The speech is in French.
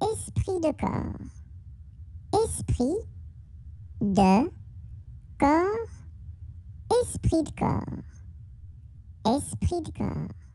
esprit de corps. Esprit de corps. Esprit de corps. Esprit de corps.